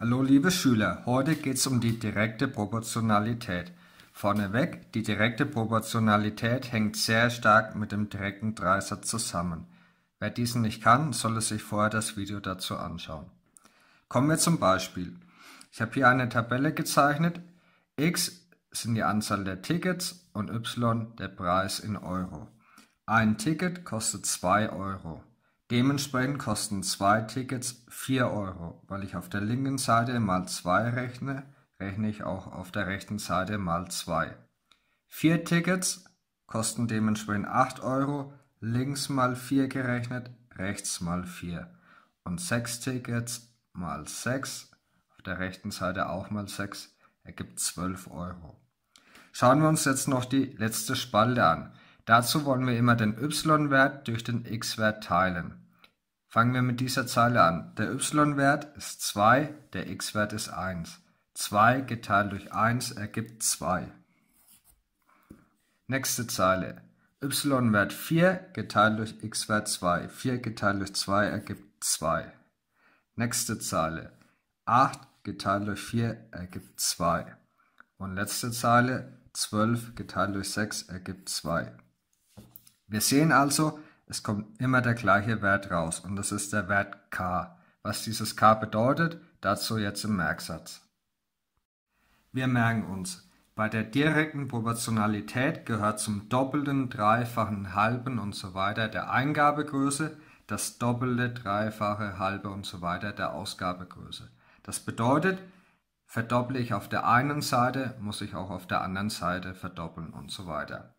Hallo liebe Schüler, heute geht es um die direkte Proportionalität. Vorneweg, die direkte Proportionalität hängt sehr stark mit dem direkten Dreisatz zusammen. Wer diesen nicht kann, sollte sich vorher das Video dazu anschauen. Kommen wir zum Beispiel. Ich habe hier eine Tabelle gezeichnet. X sind die Anzahl der Tickets und Y der Preis in Euro. Ein Ticket kostet 2 Euro. Dementsprechend kosten zwei Tickets vier Euro. Weil ich auf der linken Seite mal zwei rechne, rechne ich auch auf der rechten Seite mal zwei. Vier Tickets kosten dementsprechend acht Euro, links mal vier gerechnet, rechts mal vier. Und sechs Tickets mal sechs, auf der rechten Seite auch mal sechs, ergibt zwölf Euro. Schauen wir uns jetzt noch die letzte Spalte an. Dazu wollen wir immer den y-Wert durch den x-Wert teilen. Fangen wir mit dieser Zeile an. Der y-Wert ist 2, der x-Wert ist 1. 2 geteilt durch 1 ergibt 2. Nächste Zeile. y-Wert 4 geteilt durch x-Wert 2. 4 geteilt durch 2 ergibt 2. Nächste Zeile. 8 geteilt durch 4 ergibt 2. Und letzte Zeile. 12 geteilt durch 6 ergibt 2. Wir sehen also, es kommt immer der gleiche Wert raus und das ist der Wert k. Was dieses k bedeutet, dazu jetzt im Merksatz. Wir merken uns, bei der direkten Proportionalität gehört zum doppelten, dreifachen, halben und so weiter der Eingabegröße das doppelte, dreifache, halbe und so weiter der Ausgabegröße. Das bedeutet, verdopple ich auf der einen Seite, muss ich auch auf der anderen Seite verdoppeln und so weiter.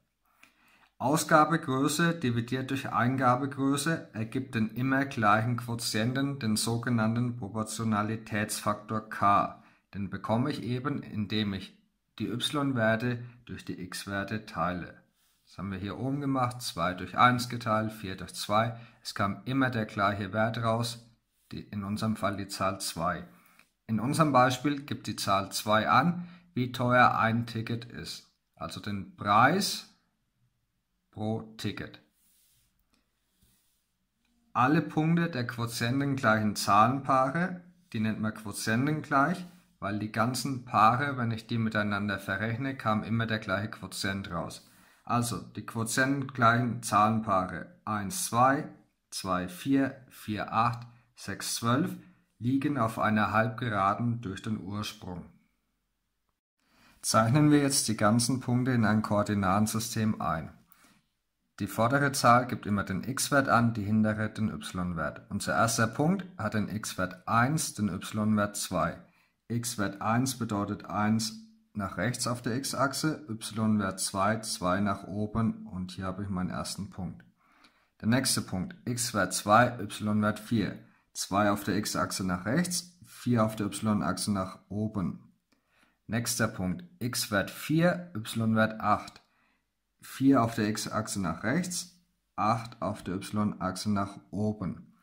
Ausgabegröße dividiert durch Eingabegröße ergibt den immer gleichen Quotienten, den sogenannten Proportionalitätsfaktor k. Den bekomme ich eben, indem ich die y-Werte durch die x-Werte teile. Das haben wir hier oben gemacht, 2 durch 1 geteilt, 4 durch 2. Es kam immer der gleiche Wert raus, die, in unserem Fall die Zahl 2. In unserem Beispiel gibt die Zahl 2 an, wie teuer ein Ticket ist. Also den Preis pro Ticket. Alle Punkte der quotientengleichen Zahlenpaare, die nennt man quotientengleich, weil die ganzen Paare, wenn ich die miteinander verrechne, kam immer der gleiche Quotient raus. Also die quotientengleichen Zahlenpaare 1, 2, 2, 4, 4, 8, 6, 12 liegen auf einer Halbgeraden durch den Ursprung. Zeichnen wir jetzt die ganzen Punkte in ein Koordinatensystem ein. Die vordere Zahl gibt immer den x-Wert an, die hintere den y-Wert. Unser erster Punkt hat den x-Wert 1, den y-Wert 2. x-Wert 1 bedeutet 1 nach rechts auf der x-Achse, y-Wert 2, 2 nach oben und hier habe ich meinen ersten Punkt. Der nächste Punkt, x-Wert 2, y-Wert 4. 2 auf der x-Achse nach rechts, 4 auf der y-Achse nach oben. Nächster Punkt, x-Wert 4, y-Wert 8. 4 auf der x-Achse nach rechts, 8 auf der y-Achse nach oben.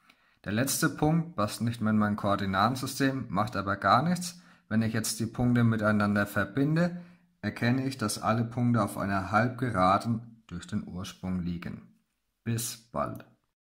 Der letzte Punkt passt nicht mehr in mein Koordinatensystem, macht aber gar nichts. Wenn ich jetzt die Punkte miteinander verbinde, erkenne ich, dass alle Punkte auf einer Halbgeraden durch den Ursprung liegen. Bis bald.